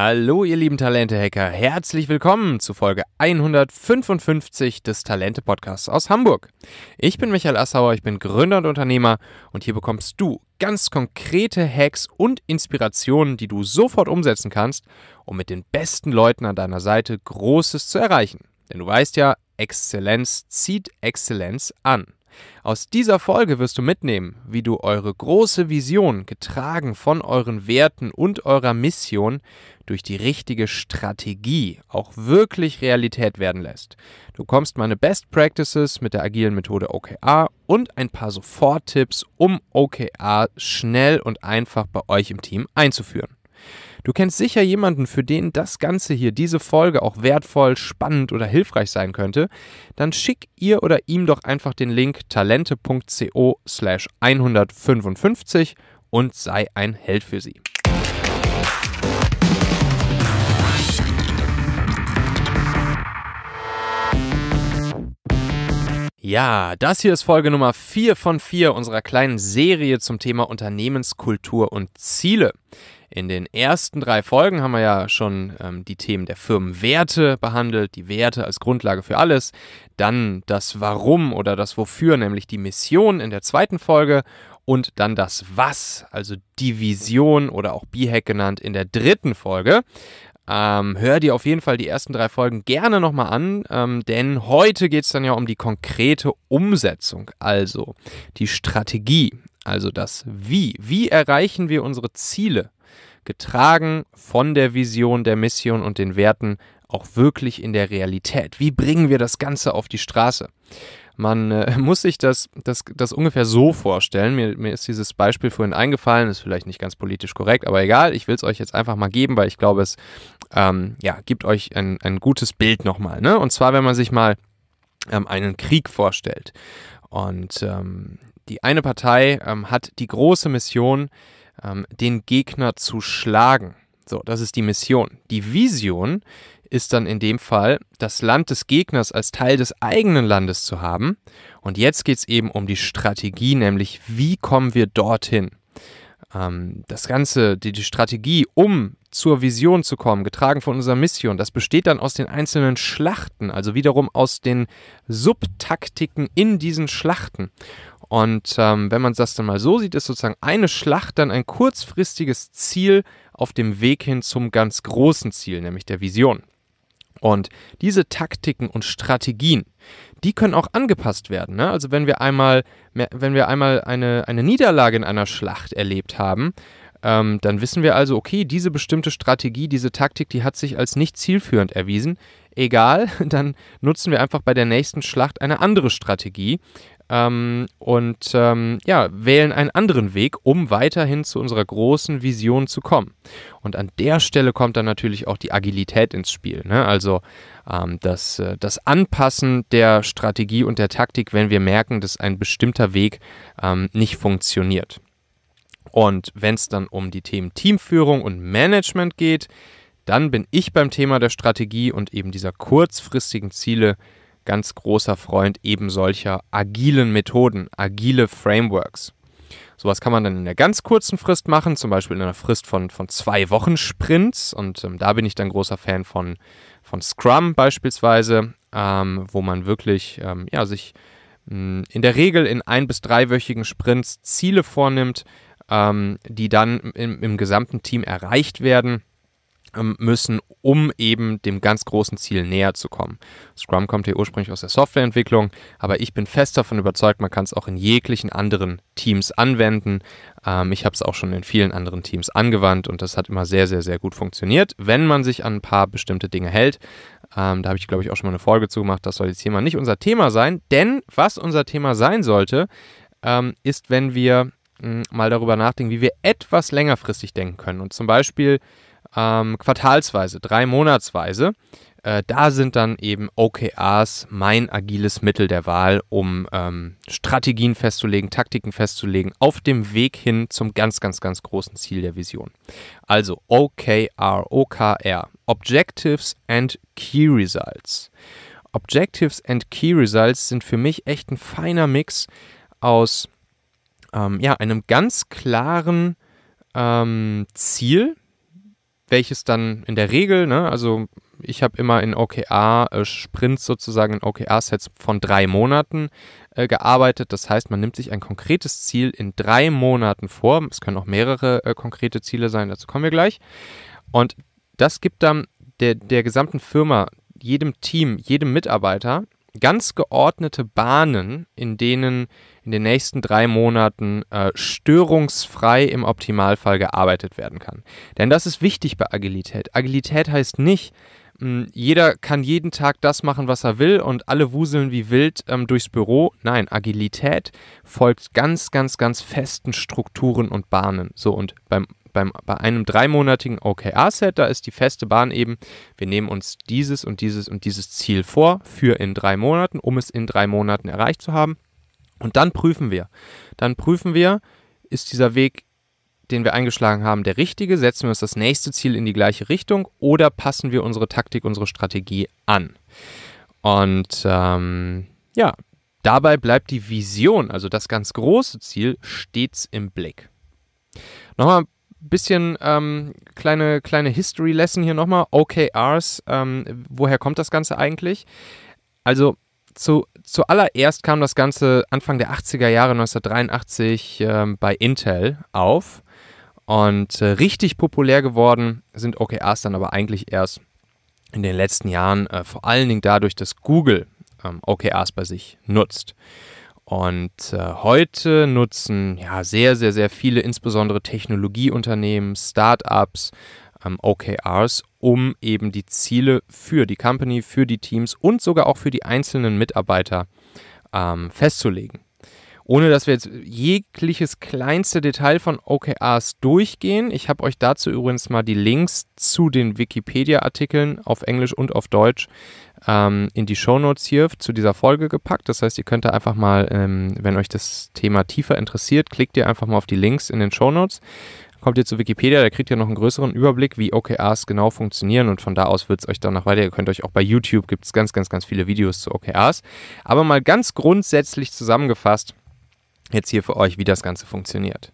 Hallo, ihr lieben Talente-Hacker. Herzlich willkommen zu Folge 155 des Talente-Podcasts aus Hamburg. Ich bin Michael Assauer, ich bin Gründer und Unternehmer und hier bekommst du ganz konkrete Hacks und Inspirationen, die du sofort umsetzen kannst, um mit den besten Leuten an deiner Seite Großes zu erreichen. Denn du weißt ja, Exzellenz zieht Exzellenz an. Aus dieser Folge wirst du mitnehmen, wie du eure große Vision, getragen von euren Werten und eurer Mission, durch die richtige Strategie auch wirklich Realität werden lässt. Du kommst meine Best Practices mit der agilen Methode OKA und ein paar Soforttipps, um OKA schnell und einfach bei euch im Team einzuführen. Du kennst sicher jemanden, für den das Ganze hier, diese Folge auch wertvoll, spannend oder hilfreich sein könnte, dann schick ihr oder ihm doch einfach den Link talente.co slash 155 und sei ein Held für sie. Ja, das hier ist Folge Nummer 4 von 4 unserer kleinen Serie zum Thema Unternehmenskultur und Ziele. In den ersten drei Folgen haben wir ja schon ähm, die Themen der Firmenwerte behandelt, die Werte als Grundlage für alles, dann das Warum oder das Wofür, nämlich die Mission in der zweiten Folge und dann das Was, also die Vision oder auch B-Hack genannt in der dritten Folge. Ähm, hör dir auf jeden Fall die ersten drei Folgen gerne nochmal an, ähm, denn heute geht es dann ja um die konkrete Umsetzung, also die Strategie, also das Wie. Wie erreichen wir unsere Ziele? getragen von der Vision, der Mission und den Werten, auch wirklich in der Realität? Wie bringen wir das Ganze auf die Straße? Man äh, muss sich das, das, das ungefähr so vorstellen. Mir, mir ist dieses Beispiel vorhin eingefallen, ist vielleicht nicht ganz politisch korrekt, aber egal, ich will es euch jetzt einfach mal geben, weil ich glaube, es ähm, ja, gibt euch ein, ein gutes Bild nochmal. Ne? Und zwar, wenn man sich mal ähm, einen Krieg vorstellt. Und ähm, die eine Partei ähm, hat die große Mission, ähm, den Gegner zu schlagen. So, das ist die Mission. Die Vision ist dann in dem Fall, das Land des Gegners als Teil des eigenen Landes zu haben. Und jetzt geht es eben um die Strategie, nämlich wie kommen wir dorthin? Ähm, das Ganze, die, die Strategie, um zur Vision zu kommen, getragen von unserer Mission. Das besteht dann aus den einzelnen Schlachten, also wiederum aus den Subtaktiken in diesen Schlachten. Und ähm, wenn man das dann mal so sieht, ist sozusagen eine Schlacht dann ein kurzfristiges Ziel auf dem Weg hin zum ganz großen Ziel, nämlich der Vision. Und diese Taktiken und Strategien, die können auch angepasst werden. Ne? Also wenn wir einmal, wenn wir einmal eine, eine Niederlage in einer Schlacht erlebt haben, ähm, dann wissen wir also, okay, diese bestimmte Strategie, diese Taktik, die hat sich als nicht zielführend erwiesen. Egal, dann nutzen wir einfach bei der nächsten Schlacht eine andere Strategie, ähm, und ähm, ja, wählen einen anderen Weg, um weiterhin zu unserer großen Vision zu kommen. Und an der Stelle kommt dann natürlich auch die Agilität ins Spiel. Ne? Also ähm, das, äh, das Anpassen der Strategie und der Taktik, wenn wir merken, dass ein bestimmter Weg ähm, nicht funktioniert. Und wenn es dann um die Themen Teamführung und Management geht, dann bin ich beim Thema der Strategie und eben dieser kurzfristigen Ziele ganz großer Freund eben solcher agilen Methoden, agile Frameworks. Sowas kann man dann in der ganz kurzen Frist machen, zum Beispiel in einer Frist von, von zwei Wochen Sprints. Und ähm, da bin ich dann großer Fan von, von Scrum beispielsweise, ähm, wo man wirklich ähm, ja, sich mh, hm, in der Regel in ein- bis dreiwöchigen Sprints Ziele vornimmt, ähm, die dann im, im gesamten Team erreicht werden ähm, müssen, um eben dem ganz großen Ziel näher zu kommen. Scrum kommt hier ursprünglich aus der Softwareentwicklung, aber ich bin fest davon überzeugt, man kann es auch in jeglichen anderen Teams anwenden. Ähm, ich habe es auch schon in vielen anderen Teams angewandt und das hat immer sehr, sehr, sehr gut funktioniert, wenn man sich an ein paar bestimmte Dinge hält. Ähm, da habe ich, glaube ich, auch schon mal eine Folge zu gemacht. Das soll jetzt hier mal nicht unser Thema sein, denn was unser Thema sein sollte, ähm, ist, wenn wir mh, hm, mal darüber nachdenken, wie wir etwas längerfristig denken können. Und zum Beispiel ähm, quartalsweise, drei Monatsweise. Äh, da sind dann eben OKRs mein agiles Mittel der Wahl, um ähm, Strategien festzulegen, Taktiken festzulegen, auf dem Weg hin zum ganz, ganz, ganz großen Ziel der Vision. Also OKR, OKR, Objectives and Key Results. Objectives and Key Results sind für mich echt ein feiner Mix aus ähm, ja, einem ganz klaren ähm, Ziel, welches dann in der Regel, ne, also ich habe immer in OKR-Sprints äh, sozusagen, in OKR-Sets von drei Monaten äh, gearbeitet. Das heißt, man nimmt sich ein konkretes Ziel in drei Monaten vor. Es können auch mehrere äh, konkrete Ziele sein, dazu kommen wir gleich. Und das gibt dann der, der gesamten Firma, jedem Team, jedem Mitarbeiter ganz geordnete Bahnen, in denen in den nächsten drei Monaten äh, störungsfrei im Optimalfall gearbeitet werden kann. Denn das ist wichtig bei Agilität. Agilität heißt nicht, hm, jeder kann jeden Tag das machen, was er will und alle wuseln wie wild ähm, durchs Büro. Nein, Agilität folgt ganz, ganz, ganz festen Strukturen und Bahnen. So, und beim beim, bei einem dreimonatigen OKR-Set, da ist die feste Bahn eben, wir nehmen uns dieses und dieses und dieses Ziel vor für in drei Monaten, um es in drei Monaten erreicht zu haben. Und dann prüfen wir. Dann prüfen wir, ist dieser Weg, den wir eingeschlagen haben, der richtige? Setzen wir uns das nächste Ziel in die gleiche Richtung oder passen wir unsere Taktik, unsere Strategie an? Und ähm, ja, dabei bleibt die Vision, also das ganz große Ziel, stets im Blick. Nochmal bisschen ähm, kleine, kleine History Lesson hier nochmal. OKRs, ähm, woher kommt das Ganze eigentlich? Also zu, zuallererst kam das Ganze Anfang der 80er Jahre 1983 ähm, bei Intel auf. Und äh, richtig populär geworden sind OKRs dann aber eigentlich erst in den letzten Jahren, äh, vor allen Dingen dadurch, dass Google ähm, OKRs bei sich nutzt. Und äh, heute nutzen ja sehr, sehr, sehr viele, insbesondere Technologieunternehmen, Startups, ähm, OKRs, um eben die Ziele für die Company, für die Teams und sogar auch für die einzelnen Mitarbeiter ähm, festzulegen ohne dass wir jetzt jegliches kleinste Detail von OKRs durchgehen. Ich habe euch dazu übrigens mal die Links zu den Wikipedia-Artikeln auf Englisch und auf Deutsch ähm, in die Shownotes hier zu dieser Folge gepackt. Das heißt, ihr könnt da einfach mal, ähm, wenn euch das Thema tiefer interessiert, klickt ihr einfach mal auf die Links in den Shownotes kommt ihr zu Wikipedia, da kriegt ihr noch einen größeren Überblick, wie OKRs genau funktionieren und von da aus wird es euch dann noch weiter. Ihr könnt euch auch bei YouTube gibt es ganz, ganz, ganz viele Videos zu OKRs. Aber mal ganz grundsätzlich zusammengefasst, jetzt hier für euch, wie das Ganze funktioniert.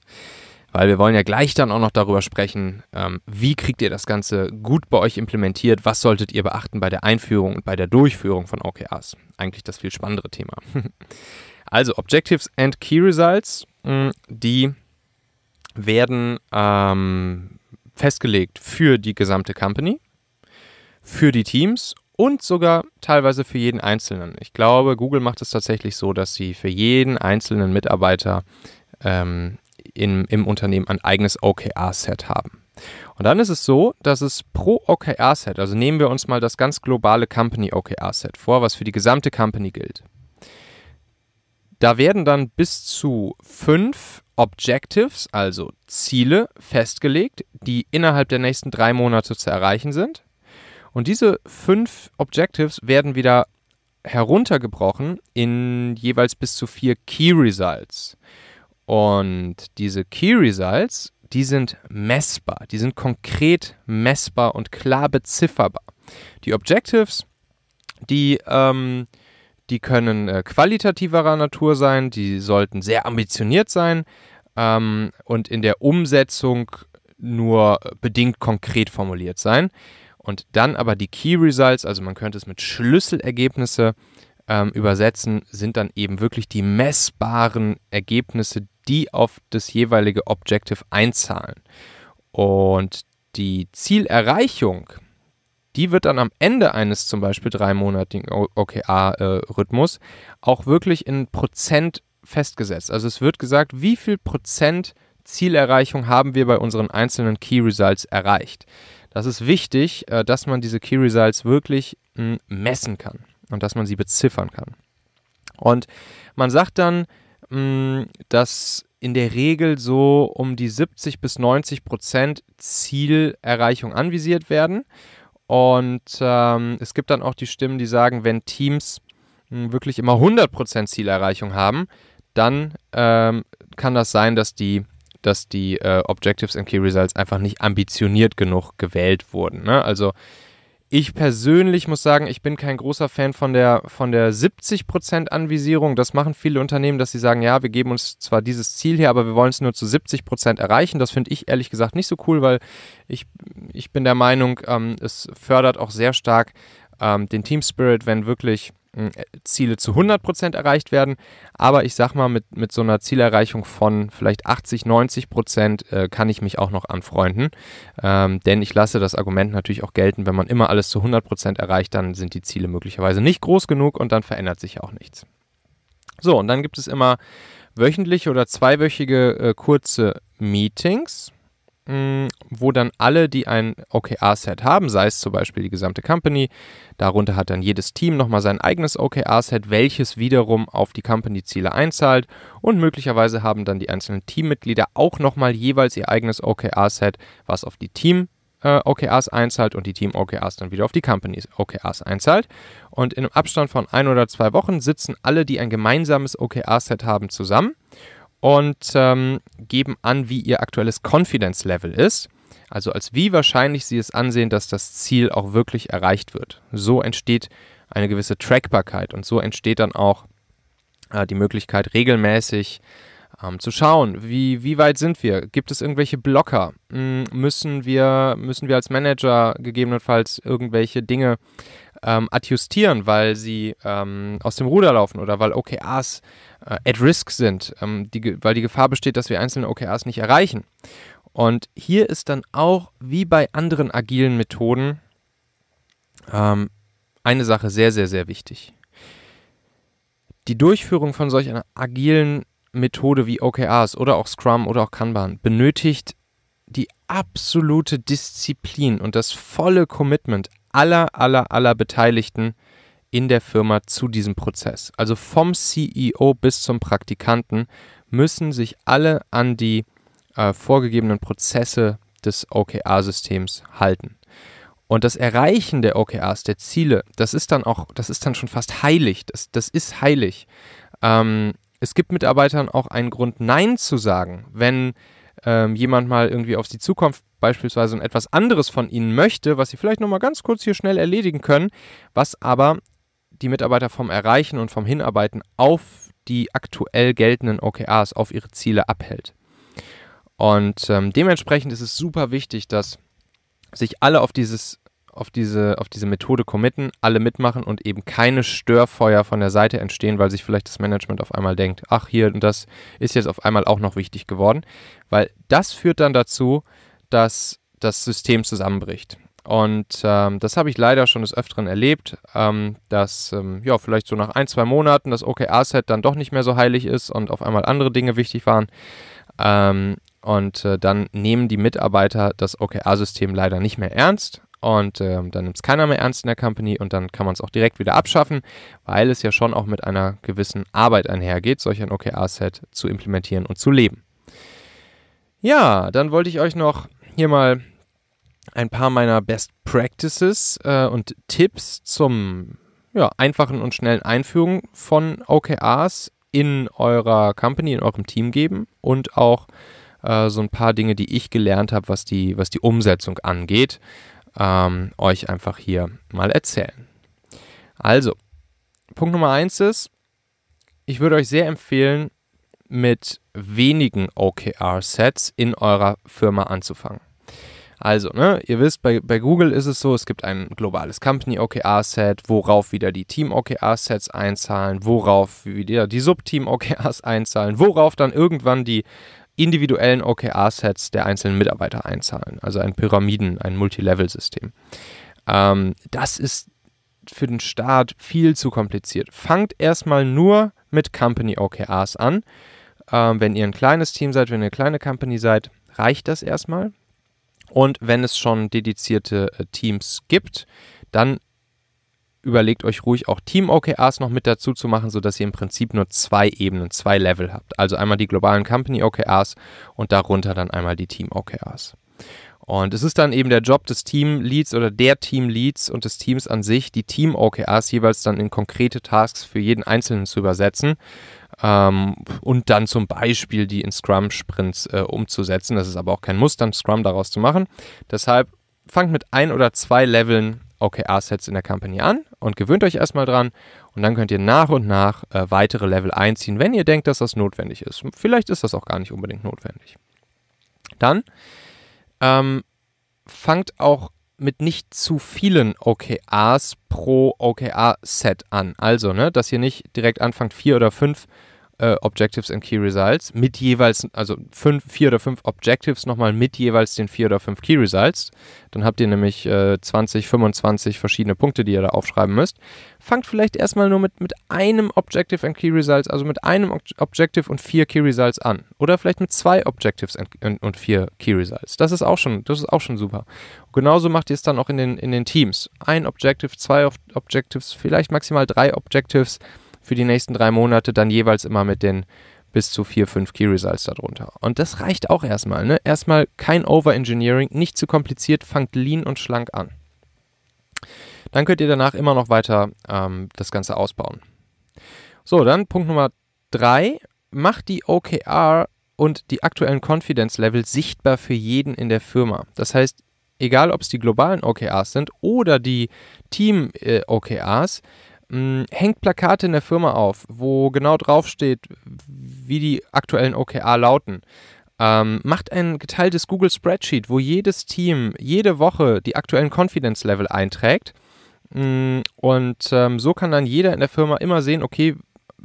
Weil wir wollen ja gleich dann auch noch darüber sprechen, ähm, wie kriegt ihr das Ganze gut bei euch implementiert, was solltet ihr beachten bei der Einführung und bei der Durchführung von OKRs. Eigentlich das viel spannendere Thema. also Objectives and Key Results, mh, hm, die werden ähm, festgelegt für die gesamte Company, für die Teams und sogar teilweise für jeden Einzelnen. Ich glaube, Google macht es tatsächlich so, dass sie für jeden einzelnen Mitarbeiter ähm, in, im Unternehmen ein eigenes OKR-Set haben. Und dann ist es so, dass es pro OKR-Set, also nehmen wir uns mal das ganz globale Company OKR-Set vor, was für die gesamte Company gilt. Da werden dann bis zu fünf Objectives, also Ziele, festgelegt, die innerhalb der nächsten drei Monate zu erreichen sind. Und diese fünf Objectives werden wieder heruntergebrochen in jeweils bis zu vier Key Results. Und diese Key Results, die sind messbar, die sind konkret messbar und klar bezifferbar. Die Objectives, die, ähm, die können äh, qualitativerer Natur sein, die sollten sehr ambitioniert sein ähm, und in der Umsetzung nur bedingt konkret formuliert sein und dann aber die Key Results, also man könnte es mit Schlüsselergebnisse ähm, übersetzen, sind dann eben wirklich die messbaren Ergebnisse, die auf das jeweilige Objective einzahlen. Und die Zielerreichung, die wird dann am Ende eines zum Beispiel dreimonatigen OKA-Rhythmus auch wirklich in Prozent festgesetzt. Also es wird gesagt, wie viel Prozent Zielerreichung haben wir bei unseren einzelnen Key Results erreicht. Das ist wichtig, äh, dass man diese Key Results wirklich hm, messen kann und dass man sie beziffern kann. Und man sagt dann, hm, dass in der Regel so um die 70 bis 90 Prozent Zielerreichung anvisiert werden. Und ähm, es gibt dann auch die Stimmen, die sagen, wenn Teams hm, wirklich immer 100 Prozent Zielerreichung haben, dann ähm, kann das sein, dass die dass die äh, Objectives and Key Results einfach nicht ambitioniert genug gewählt wurden. Ne? Also ich persönlich muss sagen, ich bin kein großer Fan von der, von der 70% Anvisierung. Das machen viele Unternehmen, dass sie sagen, ja, wir geben uns zwar dieses Ziel hier, aber wir wollen es nur zu 70% erreichen. Das finde ich ehrlich gesagt nicht so cool, weil ich, ich bin der Meinung, ähm, es fördert auch sehr stark ähm, den Team Spirit, wenn wirklich äh, Ziele zu 100% erreicht werden, aber ich sag mal, mit, mit so einer Zielerreichung von vielleicht 80, 90% äh, kann ich mich auch noch anfreunden, ähm, denn ich lasse das Argument natürlich auch gelten, wenn man immer alles zu 100% erreicht, dann sind die Ziele möglicherweise nicht groß genug und dann verändert sich auch nichts. So, und dann gibt es immer wöchentliche oder zweiwöchige äh, kurze Meetings, mh, mm, wo dann alle, die ein OKR-Set haben, sei es zum Beispiel die gesamte Company, darunter hat dann jedes Team nochmal sein eigenes OKR-Set, welches wiederum auf die Company-Ziele einzahlt und möglicherweise haben dann die einzelnen Teammitglieder auch nochmal jeweils ihr eigenes OKR-Set, was auf die Team äh, OKRs einzahlt und die Team OKRs dann wieder auf die Company OKRs einzahlt. Und in einem Abstand von ein oder zwei Wochen sitzen alle, die ein gemeinsames OKR-Set haben, zusammen und ähm, geben an, wie ihr aktuelles Confidence Level ist, also als wie wahrscheinlich sie es ansehen, dass das Ziel auch wirklich erreicht wird. So entsteht eine gewisse Trackbarkeit und so entsteht dann auch äh, die Möglichkeit, regelmäßig ähm, zu schauen, wie, wie weit sind wir? Gibt es irgendwelche Blocker? Hm, müssen, wir, müssen wir als Manager gegebenenfalls irgendwelche Dinge ähm, adjustieren, weil sie ähm, aus dem Ruder laufen oder weil OKRs äh, at risk sind, ähm, die, weil die Gefahr besteht, dass wir einzelne OKRs nicht erreichen. Und hier ist dann auch, wie bei anderen agilen Methoden, ähm, eine Sache sehr, sehr, sehr wichtig. Die Durchführung von solch einer agilen Methode wie OKRs oder auch Scrum oder auch Kanban benötigt die absolute Disziplin und das volle Commitment aller, aller, aller Beteiligten in der Firma zu diesem Prozess. Also vom CEO bis zum Praktikanten müssen sich alle an die äh, vorgegebenen Prozesse des OKR-Systems halten. Und das Erreichen der OKRs, der Ziele, das ist dann auch, das ist dann schon fast heilig. Das, das ist heilig. Ähm, es gibt Mitarbeitern auch einen Grund, Nein zu sagen, wenn ähm, jemand mal irgendwie auf sie zukommt, beispielsweise etwas anderes von Ihnen möchte, was Sie vielleicht nochmal ganz kurz hier schnell erledigen können, was aber die Mitarbeiter vom Erreichen und vom Hinarbeiten auf die aktuell geltenden OKRs, auf ihre Ziele abhält. Und ähm, dementsprechend ist es super wichtig, dass sich alle auf, dieses, auf, diese, auf diese Methode committen, alle mitmachen und eben keine Störfeuer von der Seite entstehen, weil sich vielleicht das Management auf einmal denkt, ach hier, und das ist jetzt auf einmal auch noch wichtig geworden. Weil das führt dann dazu, dass das System zusammenbricht. Und ähm, das habe ich leider schon des Öfteren erlebt, ähm, dass ähm, ja, vielleicht so nach ein, zwei Monaten das OKR-Set dann doch nicht mehr so heilig ist und auf einmal andere Dinge wichtig waren. Ähm, und äh, dann nehmen die Mitarbeiter das OKR-System leider nicht mehr ernst. Und äh, dann nimmt es keiner mehr ernst in der Company und dann kann man es auch direkt wieder abschaffen, weil es ja schon auch mit einer gewissen Arbeit einhergeht, solch ein OKR-Set zu implementieren und zu leben. Ja, dann wollte ich euch noch hier mal ein paar meiner Best Practices äh, und Tipps zum ja, einfachen und schnellen Einführen von OKRs in eurer Company, in eurem Team geben und auch äh, so ein paar Dinge, die ich gelernt habe, was die, was die Umsetzung angeht, ähm, euch einfach hier mal erzählen. Also, Punkt Nummer eins ist, ich würde euch sehr empfehlen, mit wenigen OKR-Sets in eurer Firma anzufangen. Also, ne, ihr wisst, bei, bei Google ist es so, es gibt ein globales Company OKR-Set, worauf wieder die Team OKR-Sets einzahlen, worauf wieder die Subteam OKRs einzahlen, worauf dann irgendwann die individuellen OKR-Sets der einzelnen Mitarbeiter einzahlen. Also ein Pyramiden, ein Multilevel-System. Ähm, das ist für den Staat viel zu kompliziert. Fangt erstmal nur mit Company OKRs an. Ähm, wenn ihr ein kleines Team seid, wenn ihr eine kleine Company seid, reicht das erstmal. Und wenn es schon dedizierte äh, Teams gibt, dann überlegt euch ruhig auch Team-OKRs noch mit dazu zu machen, sodass ihr im Prinzip nur zwei Ebenen, zwei Level habt. Also einmal die globalen Company-OKRs und darunter dann einmal die Team-OKRs. Und es ist dann eben der Job des Team-Leads oder der Team-Leads und des Teams an sich, die Team-OKRs jeweils dann in konkrete Tasks für jeden Einzelnen zu übersetzen ähm, und dann zum Beispiel die in Scrum-Sprints äh, umzusetzen. Das ist aber auch kein Muss, dann Scrum daraus zu machen. Deshalb fangt mit ein oder zwei Leveln OKR-Sets in der Company an und gewöhnt euch erstmal dran und dann könnt ihr nach und nach äh, weitere Level einziehen, wenn ihr denkt, dass das notwendig ist. Vielleicht ist das auch gar nicht unbedingt notwendig. Dann ähm, fangt auch mit nicht zu vielen OKRs pro OKR-Set an. Also, ne, dass ihr nicht direkt anfangt, vier oder fünf äh, Objectives and Key Results mit jeweils, also fünf, vier oder fünf Objectives nochmal mit jeweils den vier oder fünf Key Results. Dann habt ihr nämlich äh, 20, 25 verschiedene Punkte, die ihr da aufschreiben müsst. Fangt vielleicht erstmal nur mit, mit einem Objective and Key Results, also mit einem Objective und vier Key Results an. Oder vielleicht mit zwei Objectives and, und, und vier Key Results. Das ist auch schon, das ist auch schon super. Genauso macht ihr es dann auch in den, in den Teams. Ein Objective, zwei Objectives, vielleicht maximal drei Objectives für die nächsten drei Monate dann jeweils immer mit den bis zu vier, fünf Key Results darunter. Und das reicht auch erstmal. Ne? Erstmal kein Overengineering, nicht zu kompliziert, fangt lean und schlank an. Dann könnt ihr danach immer noch weiter ähm, das Ganze ausbauen. So, dann Punkt Nummer drei: Macht die OKR und die aktuellen Confidence Level sichtbar für jeden in der Firma. Das heißt, egal ob es die globalen OKRs sind oder die Team-OKRs, äh, Mh, hm, hängt Plakate in der Firma auf, wo genau draufsteht, wie die aktuellen OKR lauten. Ähm, macht ein geteiltes Google Spreadsheet, wo jedes Team jede Woche die aktuellen Confidence Level einträgt. Hm, und ähm, so kann dann jeder in der Firma immer sehen, okay,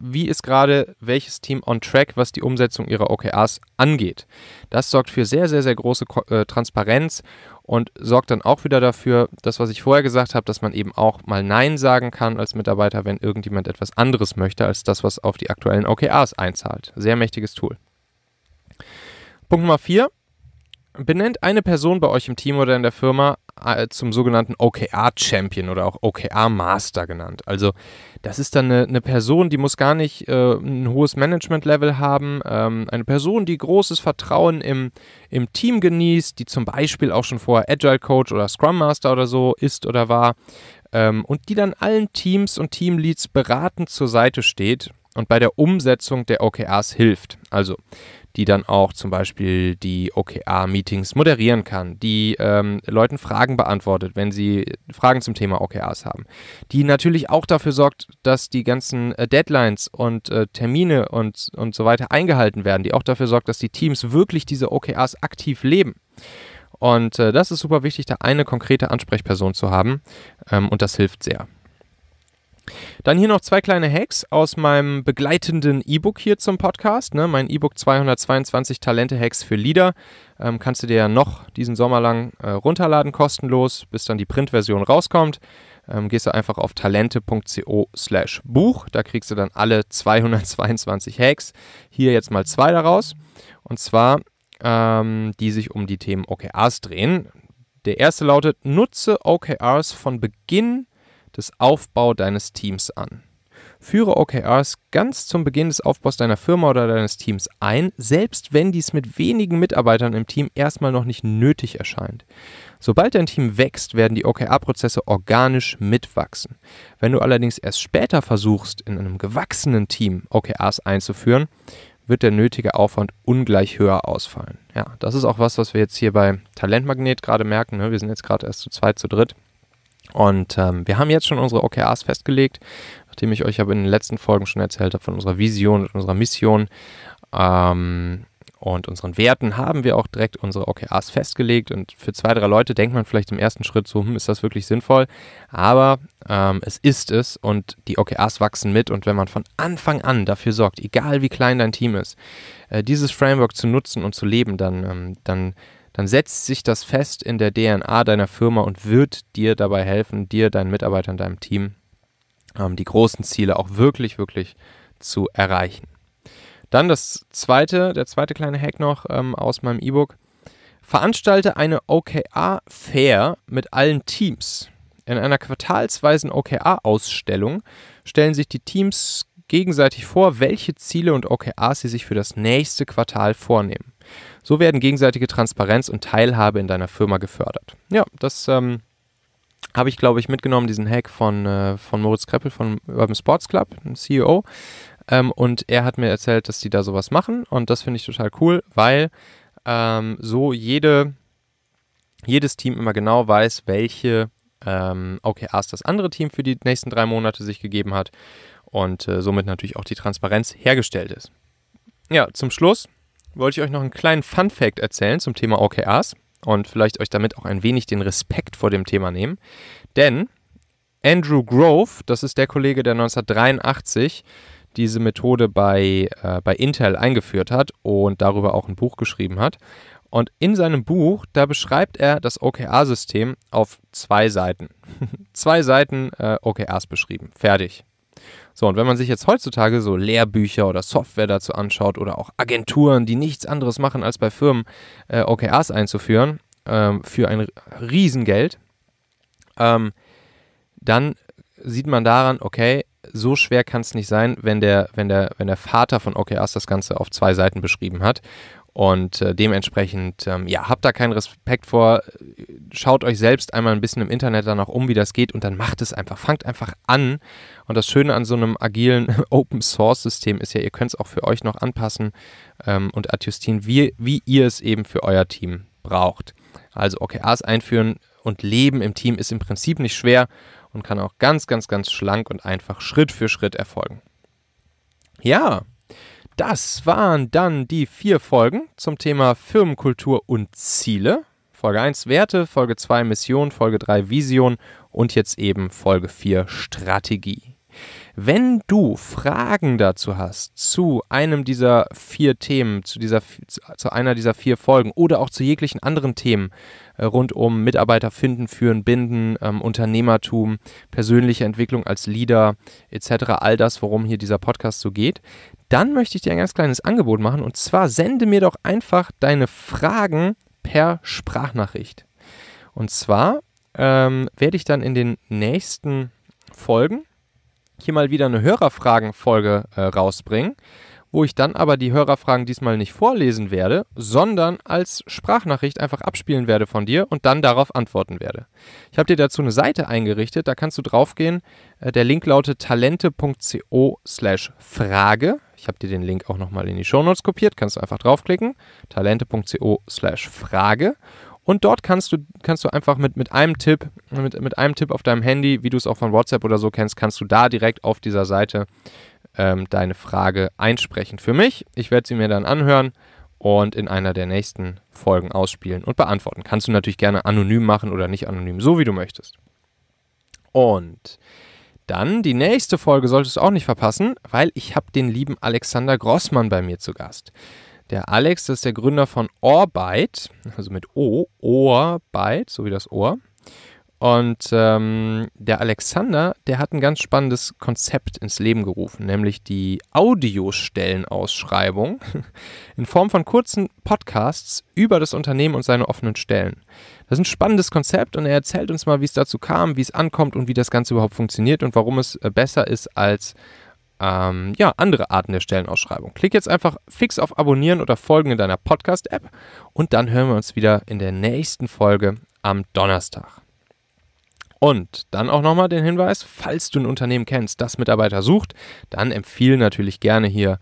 wie ist gerade welches Team on track, was die Umsetzung ihrer OKRs angeht. Das sorgt für sehr, sehr, sehr große äh, Transparenz und sorgt dann auch wieder dafür, das, was ich vorher gesagt habe, dass man eben auch mal Nein sagen kann als Mitarbeiter, wenn irgendjemand etwas anderes möchte, als das, was auf die aktuellen OKRs einzahlt. Sehr mächtiges Tool. Punkt Nummer 4. Benennt eine Person bei euch im Team oder in der Firma, zum sogenannten OKR-Champion oder auch OKR-Master genannt. Also das ist dann eine, eine Person, die muss gar nicht äh, ein hohes Management-Level haben, ähm, eine Person, die großes Vertrauen im, im Team genießt, die zum Beispiel auch schon vorher Agile Coach oder Scrum Master oder so ist oder war ähm, und die dann allen Teams und Teamleads beratend zur Seite steht und bei der Umsetzung der OKRs hilft. Also die dann auch zum Beispiel die OKR-Meetings moderieren kann, die ähm, Leuten Fragen beantwortet, wenn sie Fragen zum Thema OKRs haben, die natürlich auch dafür sorgt, dass die ganzen äh, Deadlines und äh, Termine und, und so weiter eingehalten werden, die auch dafür sorgt, dass die Teams wirklich diese OKRs aktiv leben. Und äh, das ist super wichtig, da eine konkrete Ansprechperson zu haben ähm, und das hilft sehr. Dann hier noch zwei kleine Hacks aus meinem begleitenden E-Book hier zum Podcast. Ne? Mein E-Book 222 Talente-Hacks für Lieder. Ähm, kannst du dir ja noch diesen Sommer lang äh, runterladen, kostenlos, bis dann die Printversion rauskommt. Ähm, gehst du einfach auf talente.co/slash Buch. Da kriegst du dann alle 222 Hacks. Hier jetzt mal zwei daraus. Und zwar, ähm, die sich um die Themen OKRs drehen. Der erste lautet: Nutze OKRs von Beginn des Aufbau deines Teams an. Führe OKRs ganz zum Beginn des Aufbaus deiner Firma oder deines Teams ein, selbst wenn dies mit wenigen Mitarbeitern im Team erstmal noch nicht nötig erscheint. Sobald dein Team wächst, werden die OKR-Prozesse organisch mitwachsen. Wenn du allerdings erst später versuchst, in einem gewachsenen Team OKRs einzuführen, wird der nötige Aufwand ungleich höher ausfallen. Ja, das ist auch was, was wir jetzt hier bei Talentmagnet gerade merken. Ne? Wir sind jetzt gerade erst zu zweit, zu dritt. Und ähm, wir haben jetzt schon unsere OKRs festgelegt, nachdem ich euch aber in den letzten Folgen schon erzählt habe von unserer Vision und unserer Mission ähm, und unseren Werten, haben wir auch direkt unsere OKRs festgelegt. Und für zwei, drei Leute denkt man vielleicht im ersten Schritt so, hm, ist das wirklich sinnvoll? Aber ähm, es ist es und die OKRs wachsen mit. Und wenn man von Anfang an dafür sorgt, egal wie klein dein Team ist, äh, dieses Framework zu nutzen und zu leben, dann, ähm, dann dann setzt sich das fest in der DNA deiner Firma und wird dir dabei helfen, dir, deinen Mitarbeitern, deinem Team ähm, die großen Ziele auch wirklich, wirklich zu erreichen. Dann das zweite, der zweite kleine Hack noch ähm, aus meinem E-Book. Veranstalte eine OKR-Fair mit allen Teams. In einer quartalsweisen OKR-Ausstellung stellen sich die Teams gegenseitig vor, welche Ziele und OKRs sie sich für das nächste Quartal vornehmen. So werden gegenseitige Transparenz und Teilhabe in deiner Firma gefördert. Ja, das ähm, habe ich, glaube ich, mitgenommen, diesen Hack von, äh, von Moritz Kreppel von Urban Sports Club, CEO. Ähm, und er hat mir erzählt, dass die da sowas machen. Und das finde ich total cool, weil ähm, so jede, jedes Team immer genau weiß, welche ähm, OKRs das andere Team für die nächsten drei Monate sich gegeben hat und äh, somit natürlich auch die Transparenz hergestellt ist. Ja, zum Schluss wollte ich euch noch einen kleinen Fun Fact erzählen zum Thema OKRs und vielleicht euch damit auch ein wenig den Respekt vor dem Thema nehmen. Denn Andrew Grove, das ist der Kollege, der 1983 diese Methode bei, äh, bei Intel eingeführt hat und darüber auch ein Buch geschrieben hat. Und in seinem Buch, da beschreibt er das OKR-System auf zwei Seiten. zwei Seiten äh, OKRs beschrieben. Fertig. So, und wenn man sich jetzt heutzutage so Lehrbücher oder Software dazu anschaut oder auch Agenturen, die nichts anderes machen, als bei Firmen äh, OKRs einzuführen, ähm, für ein Riesengeld, ähm, dann sieht man daran, okay, so schwer kann es nicht sein, wenn der, wenn, der, wenn der Vater von OKRs das Ganze auf zwei Seiten beschrieben hat und äh, dementsprechend, ähm, ja, habt da keinen Respekt vor. Schaut euch selbst einmal ein bisschen im Internet danach um, wie das geht und dann macht es einfach. Fangt einfach an. Und das Schöne an so einem agilen Open Source System ist ja, ihr könnt es auch für euch noch anpassen ähm, und adjustieren, wie, wie ihr es eben für euer Team braucht. Also OKRs einführen und leben im Team ist im Prinzip nicht schwer und kann auch ganz, ganz, ganz schlank und einfach Schritt für Schritt erfolgen. Ja, das waren dann die vier Folgen zum Thema Firmenkultur und Ziele. Folge 1 Werte, Folge 2 Mission, Folge 3 Vision und jetzt eben Folge 4 Strategie. Wenn du Fragen dazu hast zu einem dieser vier Themen, zu, dieser, zu einer dieser vier Folgen oder auch zu jeglichen anderen Themen äh, rund um Mitarbeiter finden, führen, binden, ähm, Unternehmertum, persönliche Entwicklung als Leader etc., all das, worum hier dieser Podcast so geht, dann möchte ich dir ein ganz kleines Angebot machen und zwar sende mir doch einfach deine Fragen per Sprachnachricht. Und zwar ähm, werde ich dann in den nächsten Folgen hier mal wieder eine Hörerfragen-Folge äh, rausbringen, wo ich dann aber die Hörerfragen diesmal nicht vorlesen werde, sondern als Sprachnachricht einfach abspielen werde von dir und dann darauf antworten werde. Ich habe dir dazu eine Seite eingerichtet, da kannst du draufgehen. Äh, der Link lautet talente.co/frage. Ich habe dir den Link auch nochmal in die Shownotes kopiert. Kannst du einfach draufklicken. talente.co slash Frage. Und dort kannst du, kannst du einfach mit, mit einem Tipp, mit, mit einem Tipp auf deinem Handy, wie du es auch von WhatsApp oder so kennst, kannst du da direkt auf dieser Seite ähm, deine Frage einsprechen für mich. Ich werde sie mir dann anhören und in einer der nächsten Folgen ausspielen und beantworten. Kannst du natürlich gerne anonym machen oder nicht anonym, so wie du möchtest. Und dann die nächste Folge solltest du auch nicht verpassen, weil ich habe den lieben Alexander Grossmann bei mir zu Gast. Der Alex das ist der Gründer von Orbite, also mit O, Orbite, so wie das Ohr. Und ähm, der Alexander, der hat ein ganz spannendes Konzept ins Leben gerufen, nämlich die Audiostellenausschreibung in Form von kurzen Podcasts über das Unternehmen und seine offenen Stellen. Das ist ein spannendes Konzept und er erzählt uns mal, wie es dazu kam, wie es ankommt und wie das Ganze überhaupt funktioniert und warum es äh, besser ist als ähm, ja, andere Arten der Stellenausschreibung. Klick jetzt einfach fix auf Abonnieren oder Folgen in deiner Podcast-App und dann hören wir uns wieder in der nächsten Folge am Donnerstag. Und dann auch nochmal den Hinweis, falls du ein Unternehmen kennst, das Mitarbeiter sucht, dann empfehle natürlich gerne hier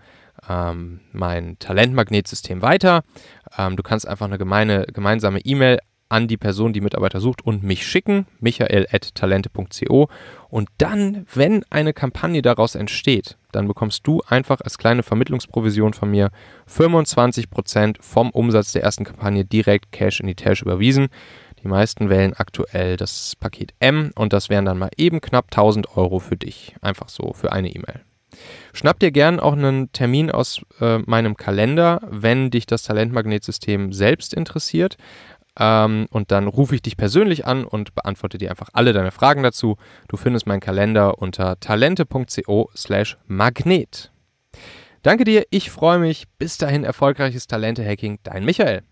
ähm, mein Talentmagnetsystem weiter. Ähm, du kannst einfach eine gemeine, gemeinsame E-Mail an die Person, die Mitarbeiter sucht und mich schicken, michael.talente.co. Und dann, wenn eine Kampagne daraus entsteht, dann bekommst du einfach als kleine Vermittlungsprovision von mir 25% vom Umsatz der ersten Kampagne direkt Cash in die Tasche überwiesen. Die meisten wählen aktuell das Paket M und das wären dann mal eben knapp 1000 Euro für dich. Einfach so für eine E-Mail. Schnapp dir gern auch einen Termin aus äh, meinem Kalender, wenn dich das Talentmagnetsystem selbst interessiert. Ähm, und dann rufe ich dich persönlich an und beantworte dir einfach alle deine Fragen dazu. Du findest meinen Kalender unter talente.co/slash magnet. Danke dir, ich freue mich. Bis dahin erfolgreiches Talente-Hacking, dein Michael.